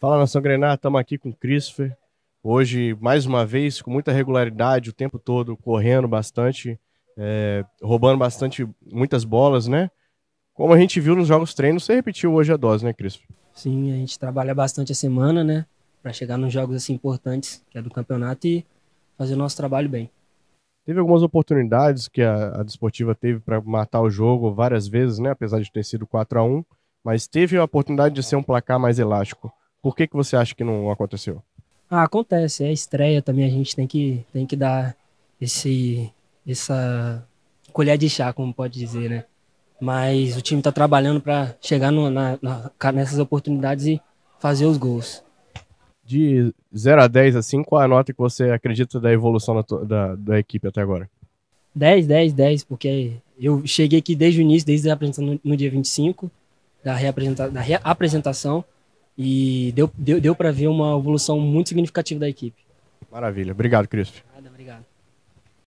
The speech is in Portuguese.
Fala Nação Grenar, estamos aqui com o Christopher. Hoje, mais uma vez, com muita regularidade, o tempo todo, correndo bastante, é, roubando bastante, muitas bolas, né? Como a gente viu nos jogos treinos, você repetiu hoje a dose, né, Christopher? Sim, a gente trabalha bastante a semana, né? Para chegar nos jogos assim importantes, que é do campeonato, e fazer o nosso trabalho bem. Teve algumas oportunidades que a, a Desportiva teve para matar o jogo várias vezes, né? Apesar de ter sido 4 a 1 mas teve a oportunidade de ser um placar mais elástico. Por que, que você acha que não aconteceu? Ah, acontece, é estreia também, a gente tem que, tem que dar esse, essa colher de chá, como pode dizer, né? Mas o time está trabalhando para chegar no, na, na, nessas oportunidades e fazer os gols. De 0 a 10, assim, qual é a nota que você acredita da evolução da, da, da equipe até agora? 10, 10, 10, porque eu cheguei aqui desde o início, desde a apresentação no, no dia 25, da, reapresenta, da reapresentação, e deu, deu, deu para ver uma evolução muito significativa da equipe. Maravilha. Obrigado, Cristo